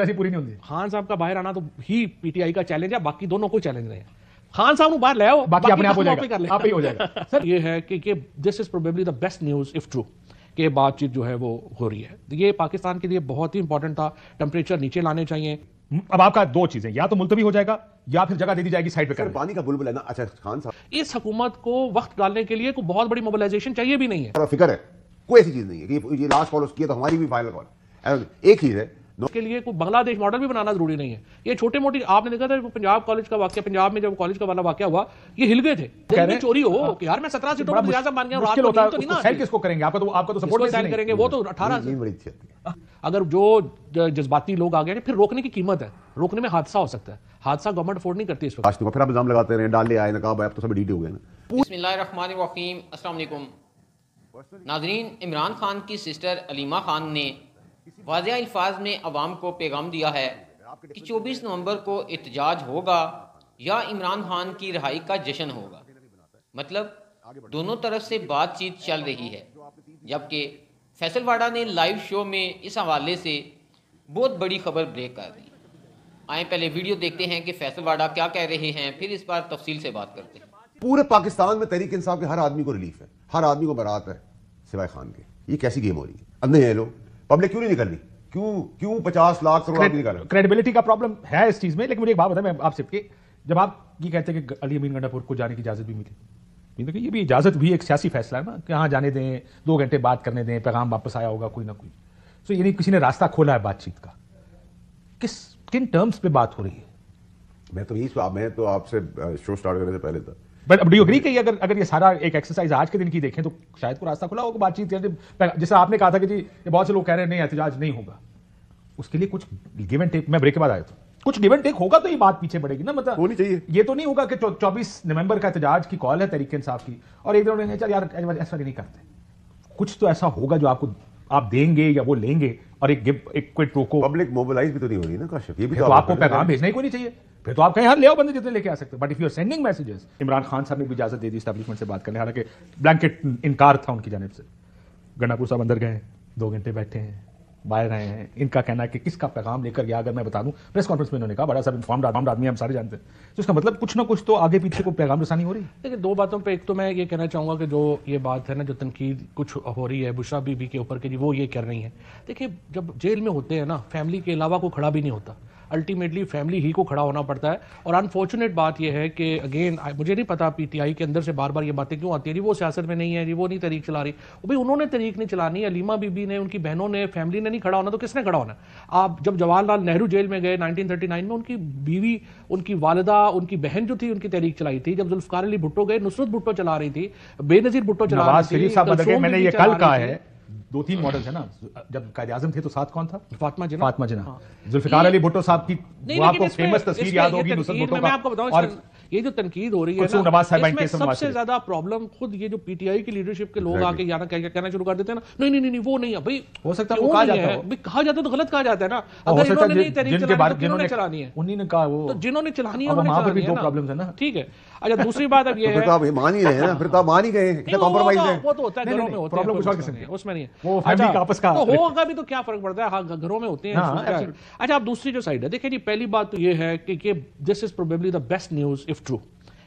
ਵੈਸੀ ਪੂਰੀ ਨਹੀਂ ਹੁੰਦੀ ਖਾਨ ਸਾਹਿਬ ਦਾ ਬਾਹਰ ਆਣਾ ਤਾਂ ਹੀ ਪੀਟੀਆਈ ਦਾ ਚੈਲੰज ਹੈ ਬਾਕੀ ਦੋਨੋਂ ਕੋਈ ਚੈਲੰਜ ਨਹੀਂ खान साहब बाहर ले आओ बाकी अपने आप हो जाएगा आप ही हो जाएगा सर ये है कि ये this is probably the best news if true के बातचीत जो है वो हो रही है ये पाकिस्तान के लिए बहुत ही इंपॉर्टेंट था टेम्परेचर नीचे लाने चाहिए अब आपका दो चीजें या तो मुलतवी हो जाएगा या फिर जगह दे दी जाएगी साइड पे पानी का बुलबुल है ना अच्छा खान साहब इस हुकूमत को वक्त डालने के लिए कोई बहुत बड़ी मोबिलाइजेशन चाहिए भी नहीं है फिक्र है कोई ऐसी चीज नहीं है कि ये लास्ट कॉल उसकी है तो हमारी भी फाइनल कॉल एक चीज है के लिए कोई बांग्लादेश मॉडल भी बनाना जरूरी नहीं है ये छोटे मोटी आपने देखा था पंजाब कॉलेज का वाक्य पंजाब में जब कॉलेज का वाला वाक्य हुआ ये हिल गए थे चोरी हो हाँ। कि यार मैं सत्रह सीटों पर सियासत मान गया किसको करेंगे आपका तो आपका तो सपोर्ट करेंगे वो तो हम्म। अठारह हाँ। अगर जो जज्बाती लोग आ गए फिर रोकने की कीमत है रोकने में हादसा हो सकता है हादसा गवर्नमेंट अफोर्ड नहीं करती इस वक्त तो फिर आप इल्जाम लगाते रहे डाले आए नकाब आप तो सब डीटी हो गए नाजरीन इमरान खान की सिस्टर अलीमा खान ने वाजिया अल्फाज में आवाम को पैगाम दिया है कि चौबीस नवंबर को एहतजाज होगा या इमरान खान की रहाई का जश्न होगा मतलब दोनों तरफ से बातचीत चल रही है जबकि फैसलवाड़ा ने लाइव शो में इस हवाले से बहुत बड़ी खबर ब्रेक कर दी आए पहले वीडियो देखते हैं कि फैसलवाड़ा क्या कह रहे हैं फिर इस बार तफसील से बात करते हैं पूरे पाकिस्तान में तहरीक इंसाफ के हर आदमी को रिलीफ है हर आदमी को बरात है सिवाय खान के ये कैसी गेम हो रही है अंधे हैं लोग पब्लिक क्यों नहीं निकल रही क्यों क्यों पचास लाख करोड़ आदमी निकाल क्रेडिबिलिटी का प्रॉब्लम है इस चीज में लेकिन मुझे एक बात बताए मैं आपसे कि जब आप ये कहते हैं कि अली अमीन गंडापुर को जाने की इजाजत भी मिली देखिए ये भी इजाजत भी एक सियासी फैसला है ना कि हाँ जाने दें दो घंटे बात करने दें पैगाम वापस आया होगा कोई ना कोई सो यानी किसी ने रास्ता खोला है बातचीत का किस किन टर्म्स पे बात हो रही है मैं तो यही मैं तो आपसे शो स्टार्ट करने से पहले था बट डू अग्री कि अगर अगर ये सारा एक एक्सरसाइज आज के दिन की देखें तो शायद को रास्ता खुला होगा बातचीत जैसे आपने कहा था कि जी ये बहुत से लोग कह रहे हैं नहीं एहतजाज नहीं होगा उसके लिए कुछ गिव एंड टेक मैं ब्रेक के बाद आया था कुछ गिव एंड टेक होगा तो ये बात पीछे पड़ेगी ना मतलब होनी चाहिए ये तो नहीं होगा कि चौबीस नवंबर का एहतजाज की कॉल है तरीके इंसाफ की और एक दिन उन्होंने चल यार ऐसा नहीं करते कुछ तो ऐसा होगा जो आपको आप देंगे या वो लेंगे और एक गिव एक कोई रोको पब्लिक मोबिलाइज भी तो नहीं हो रही ना काशिफ ये भी तो, तो आपको पैगाम भेजना ही कोई नहीं चाहिए फिर तो आप कहीं हर ले आओ बंदे जितने लेके आ सकते but if you are sending messages Imran Khan साहब ने भी इजाजत दे दी स्टैब्लिशमेंट से बात करने हालांकि ब्लैंकेट इनकार था उनकी जानब से गन्नापुर साहब अंदर गए दो घंटे बैठे हैं बाहर आए हैं इनका कहना है कि किसका पैगाम लेकर गया अगर मैं बता दूं प्रेस कॉन्फ्रेंस में इन्होंने कहा बड़ा साहब इन्फॉर्म आम आदमी हम सारे जानते हैं तो इसका मतलब कुछ ना कुछ तो आगे पीछे को पैगाम रसानी हो रही है लेकिन दो बातों पे एक तो मैं ये कहना चाहूँगा कि जो ये बात है ना जो तनकीद कुछ हो रही है बुशा बीबी के ऊपर की जी वो ये कर रही है देखिए जब जेल में होते हैं ना फैमिली के अलावा कोई खड़ा भी नहीं होता अल्टीमेटली फैमिली ही को खड़ा होना पड़ता है और अनफॉर्चुनेट बात यह है कि अगेन मुझे नहीं पता पीटीआई के अंदर से बार बार ये बातें क्यों आती है वो सियासत में नहीं है जी वो नहीं तरीक चला रही भाई उन्होंने तरीक नहीं चलानी अलीमा बीबी ने उनकी बहनों ने फैमिली ने नहीं खड़ा होना तो किसने खड़ा होना आप जब जवाहरलाल नेहरू जेल में गए नाइन में उनकी बीवी उनकी वालदा उनकी बहन जो थी उनकी तहरीक चलाई थी जब जुल्फकार अली भुट्टो गए नुसरत भुट्टो चला रही थी बेनजीर भुट्टो चला रही थी मैंने ये कल कहा है दो तीन मॉडल्स है ना जब कायद आजम थे तो साथ कौन था फातमा जना फातमा जना हाँ। जुल्फिकार अली भुट्टो साहब की आपको फेमस तस्वीर याद होगी नुसरत भुट्टो का और ये जो तनकीद हो रही है ना, इसमें सबसे ज्यादा प्रॉब्लम खुद ये जो पीटीआई की लीडरशिप के लोग आके यहाँ क्या कहना शुरू कर देते हैं ना नहीं नहीं नहीं वो नहीं है भाई हो सकता है वो कहा जाता है कहा जाता है तो गलत कहा जाता है ना अगर इन्होंने नहीं तहरीक चलानी तो जिन्होंने चलानी है उन्हीं ने कहा वो तो जिन्होंने चलानी है वहां पर भी दो प्रॉब्लम्स है ना ठीक है अच्छा दूसरी बात अब ये है तो आप मान ही रहे हैं ना फिर तो आप मान ही गए हैं कॉम्प्रोमाइज है वो तो होता है घरों में होता है कुछ और किसी में उसमें नहीं है वो फैमिली अच्छा, का आपस का तो होगा भी तो क्या फर्क पड़ता है हां घरों में होते हैं हाँ, अच्छा आप दूसरी जो साइड है देखिए जी पहली बात तो ये है कि this is probably the best news if if true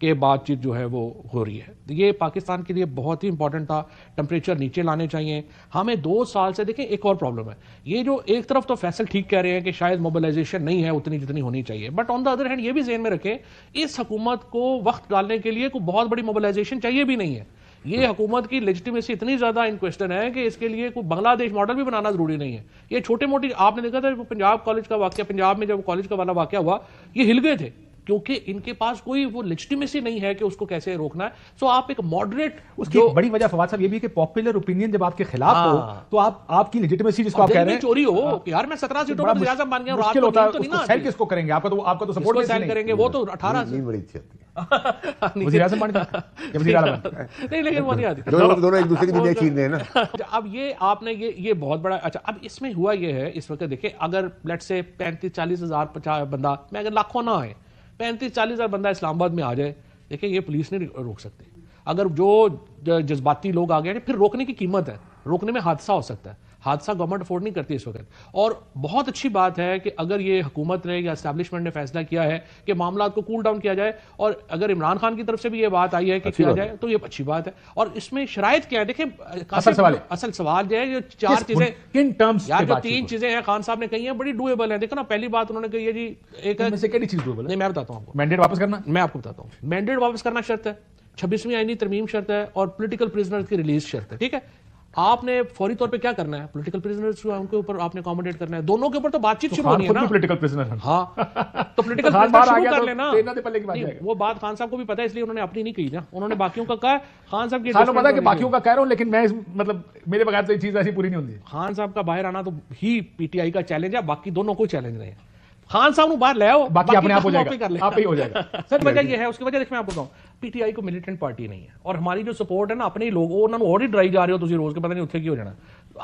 के बातचीत जो है वो हो रही है ये पाकिस्तान के लिए बहुत ही इंपॉर्टेंट था टेम्परेचर नीचे लाने चाहिए हमें हाँ, दो साल से देखें एक और प्रॉब्लम है ये जो एक तरफ तो फैसल ठीक कह रहे हैं कि शायद मोबिलाइजेशन नहीं है उतनी जितनी होनी चाहिए but on the other hand ये भी जेहन में रखें इस हुकूमत को वक्त डालने के लिए कोई बहुत बड़ी मोबिलाइजेशन चाहिए भी नहीं है ये हुकूमत की लेजिटिमेसी इतनी ज्यादा इन क्वेश्चन है कि इसके लिए कोई बांग्लादेश मॉडल भी बनाना जरूरी नहीं है ये छोटे मोटी आपने देखा था पंजाब कॉलेज का वाक्य पंजाब में जब कॉलेज का वाला वाक्य हुआ ये हिल गए थे क्योंकि इनके पास कोई वो लिजिटिमेसी नहीं है कि उसको कैसे रोकना है सो आप एक मॉडरेट उसकी बड़ी वजह फवाद साहब ये भी कि पॉपुलर ओपिनियन जब आपके खिलाफ हो हाँ। तो आप आपकी लिजिटिमेसी जिसको आप कह रहे हैं चोरी हो हाँ। यार मैं सत्रह सीटों पर ज्यादा मान गया मुश्किल होता है तो सेल किसको करेंगे आपका तो आपका तो सपोर्ट सेल करेंगे वो तो 18 नहीं बड़ी अच्छी नहीं लेकिन वो नहीं आती दोनों एक दूसरे की दुनिया तो- छीन रहे हैं ना अब ये आपने ये ये बहुत बड़ा अच्छा अब इसमें हुआ ये है इस वक्त देखिए अगर लेट से पैंतीस चालीस हजार बंदा मैं अगर लाखों ना आए पैंतीस चालीस हज़ार बंदा इस्लामाबाद में आ जाए देखिए ये पुलिस नहीं रोक सकती अगर जो जज्बाती लोग आ गए फिर रोकने की कीमत है रोकने में हादसा हो सकता है हादसा गवर्नमेंट अफोर्ड नहीं करती इस वक्त और बहुत अच्छी बात है कि अगर ये हुकूमत ने या इस्टेब्लिशमेंट ने फैसला किया है कि मामला को कूल डाउन किया जाए और अगर इमरान खान की तरफ से भी ये बात आई है कि किया जाए तो ये अच्छी बात है और इसमें शराय क्या है देखिए असल सवाल असल सवाल जो है जो चार चीजें किन टर्म्स या जो तीन चीजें हैं खान साहब ने कही है बड़ी डुएबल है देखो ना पहली बात उन्होंने कही है जी एक चीज डुएबल नहीं मैं बताता हूँ आपको मैंडेट वापस करना मैं आपको बताता हूँ मैंडेट वापस करना शर्त है छब्बीसवीं आईनी तरमीम शर्त है और पोलिटिकल प्रिजनर की रिलीज शर्त है ठीक है आपने फौरी तौर पे क्या करना है पॉलिटिकल प्रिजनर्स जो है उनके ऊपर आपने अकोमोडेट करना है दोनों के ऊपर तो बातचीत तो शुरू होनी है ना पॉलिटिकल प्रिजनर हां तो पॉलिटिकल प्रिजनर शुरू कर तो लेना देना दे पहले की बात है वो बात खान साहब को भी पता है इसलिए उन्होंने अपनी नहीं कही ना उन्होंने बाकियों का कहा खान साहब की पता है कि बाकियों का कह रहा हूं लेकिन मैं मतलब मेरे बगैर तो ये चीज ऐसी पूरी नहीं होती खान साहब का बाहर आना तो ही पीटीआई का चैलेंज है बाकी दोनों को चैलेंज रहे खान साहब बाहर ले आओ बाकी अपने आप हो जाएगा आप ही हो जाएगा सर वजह ये है उसकी वजह देखिए मैं आपको बताऊं ਪੀਟੀਆਈ ਕੋ ਮਿਲੀਟੈਂਟ ਪਾਰਟੀ ਨਹੀਂ ਹੈ ਔਰ ਹਮਾਰੀ ਜੋ ਸਪੋਰਟ ਹੈ ਨਾ अपने ही लोग ਉਹਨਾਂ ਨੂੰ ਹੋਰ ਹੀ ਡਰਾਈ ਜਾ ਰਹੇ ਹੋ ਤੁਸੀਂ ਰੋਜ਼ ਕੇ ਪਤਾ ਨਹੀਂ ਉੱਥੇ ਕੀ ਹੋ ਜਾਣਾ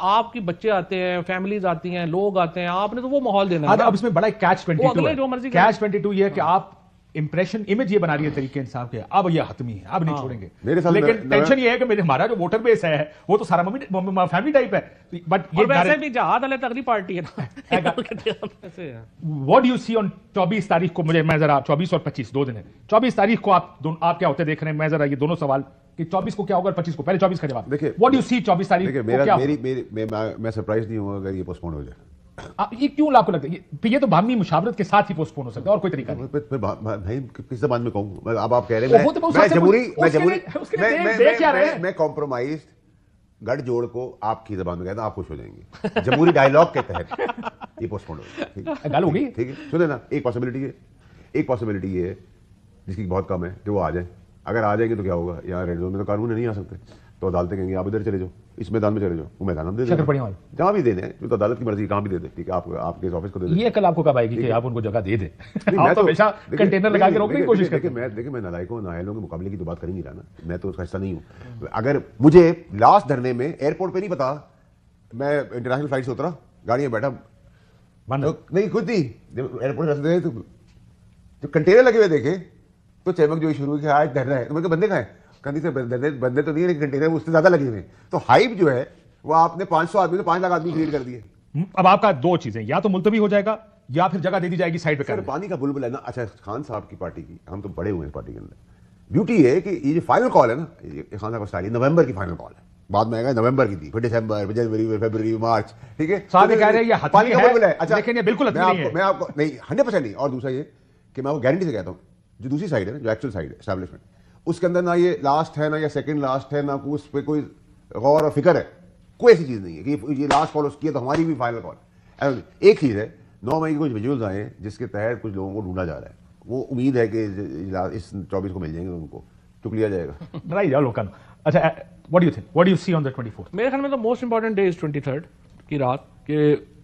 आपके बच्चे आते हैं फैमिलीज आती हैं लोग आते हैं आपने तो वो माहौल देना हाँ, तो अब इसमें बड़ा कैच 22 है जो मर्जी कैच 22 ये है कि आप इंप्रेशन इमेज ये बना रही है तरीके इंसाफ के अब ये हतमी है अब नहीं हाँ। छोड़ेंगे मेरे साथ लेकिन टेंशन ये है कि मेरे हमारा जो वोटर बेस है वो तो सारा मम्मी फैमिली टाइप है बट ये वैसे भी जहाद अल तगड़ी पार्टी है ना डू यू सी ऑन 24 तारीख को मुझे मैं जरा 24 और 25 दो दिन है 24 तारीख को आप आप क्या होते देख रहे हैं मैं जरा ये दोनों सवाल कि 24 को क्या होगा 25 को पहले 24 का जवाब देखिए व्हाट यू सी 24 तारीख को क्या मेरी मैं सरप्राइज नहीं हूं अगर ये पोस्टपोन हो जाए ये क्यों आपको लगता है ये तो भामी मुशावरत के साथ ही पोस्टपोन हो सकता है और कोई तरीका नहीं मैं भाई किस जबान में कहूँ अब आप कह रहे हैं मैं जमहूरी तो मैं जमहूरी मैं कॉम्प्रोमाइज गठजोड़ को आपकी जबान में कहना आप खुश हो जाएंगे जमहूरी डायलॉग के तहत ये पोस्टपोन हो गल हो गई ठीक है सुने ना एक पॉसिबिलिटी है एक पॉसिबिलिटी ये है जिसकी बहुत कम है कि वो आ जाए अगर आ जाएंगे तो क्या होगा यहाँ रेड जोन में तो कानून नहीं आ सकते तो अदालतें कहेंगे आप इधर चले जाओ इस मैदान में चले जाओ वो मैदान हम दे देंगे जहाँ भी दे दें तो अदालत की मर्जी कहाँ भी दे दे ठीक है आप आपके इस ऑफिस को दे दें ये कल आपको कब आएगी कि आप उनको जगह दे दे आप तो हमेशा कंटेनर लगा के रोकने की कोशिश करते हैं मैं देखिए मैं नलायकों नायलों के मुकाबले की तो बात कर जाना मैं तो उसका हिस्सा नहीं हूँ अगर मुझे लास्ट धरने में एयरपोर्ट पर नहीं पता मैं इंटरनेशनल फ्लाइट से उतरा गाड़ी में बैठा तो नहीं खुद ही एयरपोर्ट रास्ते तो कंटेनर लगे हुए देखे तो चैमक जो शुरू किया आज धरना है तो मेरे बंदे कहाँ है कंधी से बंदे बंदे तो नहीं है कंटेनर में उससे ज्यादा लगे हुए तो हाइप जो है वो आपने 500 आदमी से तो पांच लाख आदमी क्रिएट कर दिए अब आपका दो चीजें या तो मुलतवी हो जाएगा या फिर जगह दे दी जाएगी साइड पे पानी का बुलबुल है ना अच्छा खान साहब की पार्टी की हम तो बड़े हुए हैं पार्टी के अंदर ब्यूटी है कि ये जो फाइनल कॉल है ना ये खान साहब का स्टाइल नवंबर की फाइनल कॉल है बाद में आएगा नवंबर की थी फिर दिसंबर जनवरी फरवरी मार्च ठीक है तो कह रहे हैं ये हथली है अच्छा लेकिन ये बिल्कुल मैं आपको मैं आपको नहीं हंड्रेड परसेंट नहीं और दूसरा ये कि मैं आपको गारंटी से कहता हूँ जो दूसरी साइड है ना जो एक्चुअल साइड है स्टैब्लिशमेंट उसके अंदर ना ये लास्ट है ना या सेकंड लास्ट है ना उस पर कोई गौर और फिक्र है कोई ऐसी चीज़ नहीं है कि ये लास्ट कॉल उसकी है तो हमारी भी फाइनल कॉल एक चीज़ है नौ मई के कुछ विजुअल्स आए जिसके तहत कुछ लोगों को ढूंढा जा रहा है वो उम्मीद है कि इस चौबीस को मिल जाएंगे उनको चुक तो लिया जाएगा ड्राई जाओ अच्छा what you think what you see on the 24th मेरे ख्याल में the most important day is 23rd की रात कि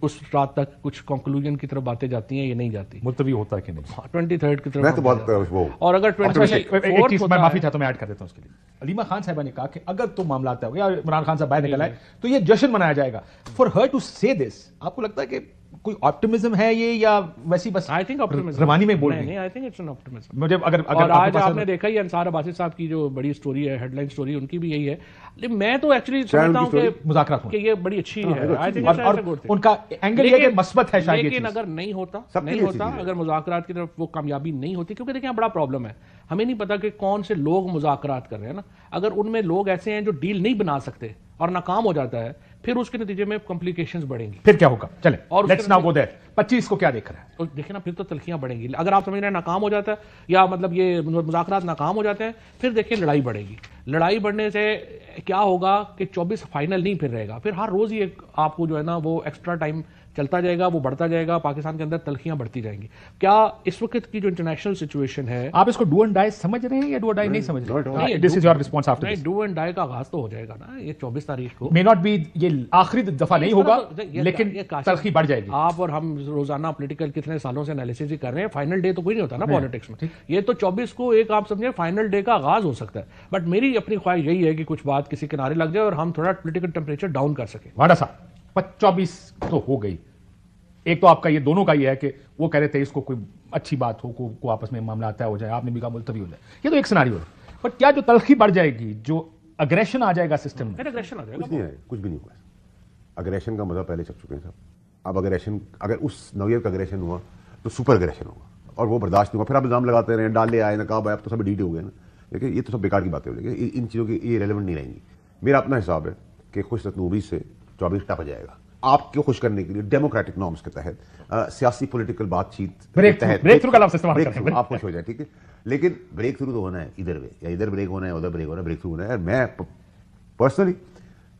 उस रात तक कुछ कंक्लूजन की तरफ बातें जाती हैं ये नहीं जाती मुलतवी होता कि नहीं ट्वेंटी हाँ, थर्ड की तरफ मैं तो और अगर ट्वेंटी अच्छा, मैं माफी चाहता मैं ऐड कर देता हूँ उसके लिए अलीमा खान साहबा ने कहा कि अगर तुम मामला आता हो गया इमरान खान साहब बाहर निकल आए तो ये जश्न मनाया जाएगा for her to say this आपको लगता है कि कोई ऑप्टिमिज्म है ये या वैसी बस आई थिंक ऑप्टिमिज्म रवानी में बोल नहीं I think it's an optimism मुझे अगर अगर और आज आपने देखा ही अंसार अबासी साहब की जो बड़ी स्टोरी है हेडलाइन स्टोरी उनकी भी यही है लेकिन मैं तो एक्चुअली समझता हूं कि मुजाकरात कि ये बड़ी अच्छी हाँ, है आई थिंक तो और उनका एंगल ये कि मस्बत है शायद लेकिन अगर नहीं होता नहीं होता अगर मुजाकरात की तरफ वो कामयाबी नहीं होती क्योंकि देखिए बड़ा प्रॉब्लम है हमें नहीं पता कि कौन से लोग मुजाकरात कर रहे हैं ना अगर उनमें लोग ऐसे हैं जो डील नहीं बना सकते और नाकाम हो जाता है फिर उसके नतीजे में कॉम्प्लिकेशन बढ़ेंगी फिर क्या होगा चले और लेट्स नाउ गो देयर को क्या देख रहा है तो देखिए ना फिर तो तलखियां बढ़ेंगी अगर आप समझ रहे हैं नाकाम हो जाता है या मतलब ये मुजाकर नाकाम हो जाते हैं फिर देखिए लड़ाई बढ़ेगी लड़ाई बढ़ने से क्या होगा कि 24 फाइनल नहीं फिर रहेगा फिर हर रोज ही आपको जो है ना वो एक्स्ट्रा टाइम चलता जाएगा वो बढ़ता जाएगा पाकिस्तान के अंदर तलखियां बढ़ती जाएंगी क्या इस वक्त की जो इंटरनेशनल सिचुएशन है आप इसको डू एंड डाई समझ रहे हैं या डू डाई नहीं समझ रहे डू एंड डाई का आगाज तो हो जाएगा ना ये चौबीस तारीख को मे नॉट बी ये आखिरी दफा नहीं होगा तो, लेकिन तलखी बढ़ जाएगी आप और हम रोजाना पोलिटिकल कितने सालों से एनालिसिस ही कर रहे हैं फाइनल डे तो कोई नहीं होता ना पॉलिटिक्स में ये तो चौबीस को एक आप समझे फाइनल डे का आगाज हो सकता है बट मेरी अपनी ख्वाहिश यही है कि कुछ बात किसी किनारे लग जाए और हम थोड़ा पोलिटिकल टेम्परेचर डाउन कर सके वाडा साहब चौबीस तो हो गई एक तो आपका ये दोनों का ये है कि वो कह रहे थे इसको कोई अच्छी बात हो को, को आपस में मामला तय हो जाए आपने भी कहा मुलतवी हो जाए ये तो एक सिनारी है बट क्या जो तलखी बढ़ जाएगी जो अग्रेशन आ जाएगा सिस्टम में अग्रेशन आ जाएगा कुछ नहीं आएगा कुछ भी नहीं हुआ अग्रेशन का मजा मतलब पहले चल चुके हैं सब अब अग्रेशन अगर उस नवीयत का अग्रेशन हुआ तो सुपर अग्रेशन होगा और वो बर्दाश्त नहीं होगा फिर आप इल्ज़ाम लगाते रहे डाले आए नकाब आए अब तो सब डीटे हो गए ना लेकिन ये तो सब बेकार की बातें हो जाएगी इन चीज़ों की ये रेलिवेंट नहीं रहेंगी मेरा अपना हिसाब है कि खुश रतनूरी से चौबीस टप जाएगा आपको खुश करने के लिए डेमोक्रेटिक नॉर्म्स के तहत सियासी पॉलिटिकल बातचीत ब्रेक थ्रू का इस्तेमाल आप खुश हो जाए ठीक है लेकिन ब्रेक थ्रू तो होना है इधर वे या इधर ब्रेक होना है उधर ब्रेक होना है ब्रेक थ्रू होना है मैं पर्सनली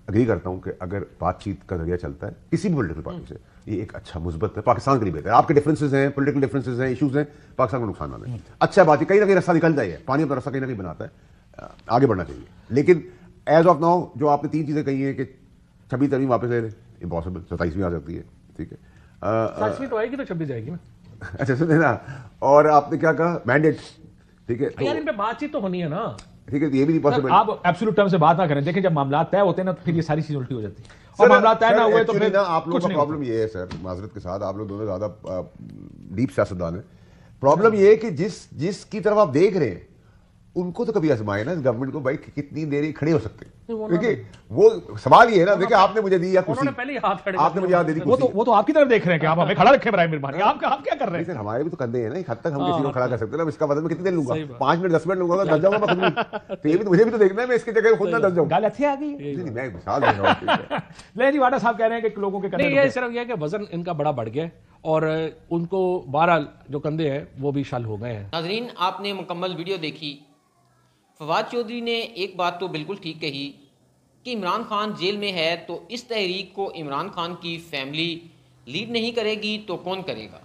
अग्री करता हूं कि अगर बातचीत का जरिया चलता है किसी भी पोलिटिकल पार्टी से ये एक अच्छा मुस्बत है पाकिस्तान के लिए बेहतर आपके डिफरेंसेस हैं पोलिटिकल डिफरेंसेस हैं इशूज हैं पाकिस्तान को नुकसान आना है हम्म। अच्छा बात है कहीं ना कहीं रास्ता निकलता जाए है पानी अपना रास्ता कहीं ना कहीं बनाता है आगे बढ़ना चाहिए लेकिन एज ऑफ नाउ जो आपने तीन चीजें कही हैं कि छब्बीस तरीवीं वापस ले रहे इम्पॉसिबल सताईसवीं आ जाती है ठीक है तो आएगी तो छब्बीस जाएगी ना अच्छा सुने ना और आपने क्या कहा मैंडेट ठीक है तो यार इन पे बातचीत तो होनी है ना ठीक है तो ये भी नहीं पॉसिबल आप एब्सोल्यूट टर्म से बात ना करें देखिए जब मामला तय होते हैं ना तो फिर ये सारी चीज उल्टी हो जाती है और मामला तय ना हुए तो फिर ना आप लोगों का प्रॉब्लम ये है सर माजरत के साथ आप लोग दोनों ज्यादा डीप सियासतदान है प्रॉब्लम ये है कि जिस जिसकी तरफ आप देख रहे हैं उनको तो कभी आजमाए ना गवर्नमेंट को भाई कितनी देर खड़े हो सकते देखिए वो सवाल ये है ना देखिए आपने मुझे दी या कुर्सी आपने मुझे दे दी वो तो वो तो आपकी तरफ देख रहे हैं कि आप हमें खड़ा रखे इमरान मेहरबानी हाँ। आप आप क्या कर रहे हैं हमारे भी तो कंधे हैं ना हद तक हम हाँ, किसी को हाँ। खड़ा कर सकते हैं इसका मतलब मैं कितनी देर लूंगा पांच मिनट दस मिनट लूंगा दस जाऊंगा मैं तो ये भी मुझे भी तो देखना है मैं इसकी जगह खुद ना दस जाऊंगा गलत आ गई मैं मिसाल दे रहा हूं नहीं जी वाडा साहब कह रहे हैं कि लोगों के कंधे ये सिर्फ ये है कि वजन इनका बड़ा बढ़ गया है और उनको बहरहाल जो कंधे हैं वो भी शल हो गए हैं नाजरीन आपने मुकम्मल वीडियो देखी फवाद चौधरी ने एक बात तो बिल्कुल ठीक कही कि इमरान खान जेल में है तो इस तहरीक को इमरान खान की फैमिली लीड नहीं करेगी तो कौन करेगा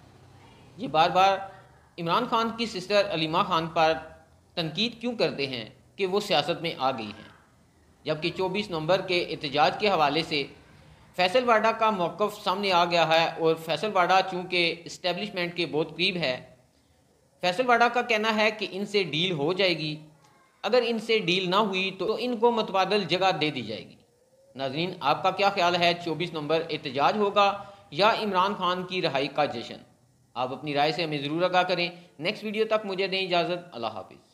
ये बार बार इमरान खान की सिस्टर अलीमा खान पर तनकीद क्यों करते हैं कि वो सियासत में आ गई हैं जबकि 24 नवंबर के एहतजाज के हवाले से फैसलवाडा का मौक़ सामने आ गया है और फैसलवाडा चूँकि इस्टेबलिशमेंट के बहुत करीब है फैसलवाडा का कहना है कि इनसे डील हो जाएगी अगर इनसे डील ना हुई तो इनको मतबादल जगह दे दी जाएगी नाजरीन आपका क्या ख्याल है चौबीस नंबर एहतजाज होगा या इमरान खान की रहाई का जश्न आप अपनी राय से हमें ज़रूर आगा करें नेक्स्ट वीडियो तक मुझे दें इजाज़त अल्लाह हाफिज़